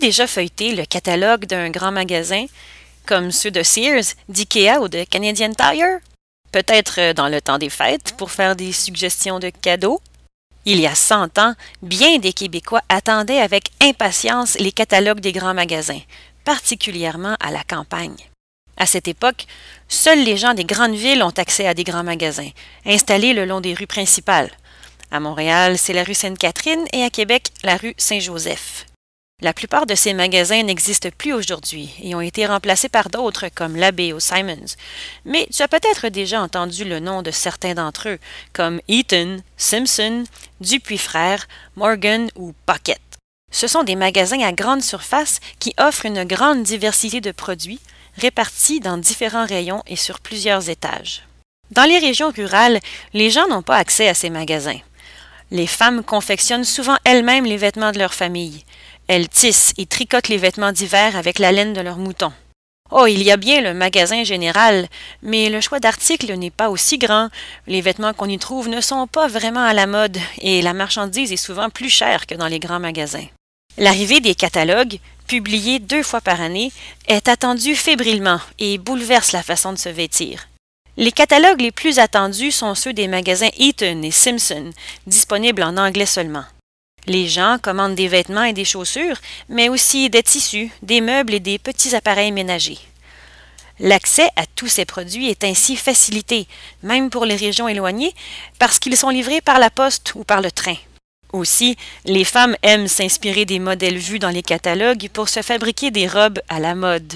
déjà feuilleté le catalogue d'un grand magasin comme ceux de Sears, d'IKEA ou de Canadian Tire? Peut-être euh, dans le temps des fêtes pour faire des suggestions de cadeaux? Il y a 100 ans, bien des Québécois attendaient avec impatience les catalogues des grands magasins, particulièrement à la campagne. À cette époque, seuls les gens des grandes villes ont accès à des grands magasins, installés le long des rues principales. À Montréal, c'est la rue Sainte-Catherine et à Québec, la rue Saint-Joseph. La plupart de ces magasins n'existent plus aujourd'hui et ont été remplacés par d'autres comme l'abbé ou Simons. Mais tu as peut-être déjà entendu le nom de certains d'entre eux, comme Eaton, Simpson, Dupuis Frères, Morgan ou Pocket. Ce sont des magasins à grande surface qui offrent une grande diversité de produits répartis dans différents rayons et sur plusieurs étages. Dans les régions rurales, les gens n'ont pas accès à ces magasins. Les femmes confectionnent souvent elles-mêmes les vêtements de leur famille. Elles tissent et tricotent les vêtements d'hiver avec la laine de leurs moutons. Oh, il y a bien le magasin général, mais le choix d'articles n'est pas aussi grand. Les vêtements qu'on y trouve ne sont pas vraiment à la mode et la marchandise est souvent plus chère que dans les grands magasins. L'arrivée des catalogues, publiés deux fois par année, est attendue fébrilement et bouleverse la façon de se vêtir. Les catalogues les plus attendus sont ceux des magasins Eaton et Simpson, disponibles en anglais seulement. Les gens commandent des vêtements et des chaussures, mais aussi des tissus, des meubles et des petits appareils ménagers. L'accès à tous ces produits est ainsi facilité, même pour les régions éloignées, parce qu'ils sont livrés par la poste ou par le train. Aussi, les femmes aiment s'inspirer des modèles vus dans les catalogues pour se fabriquer des robes à la mode.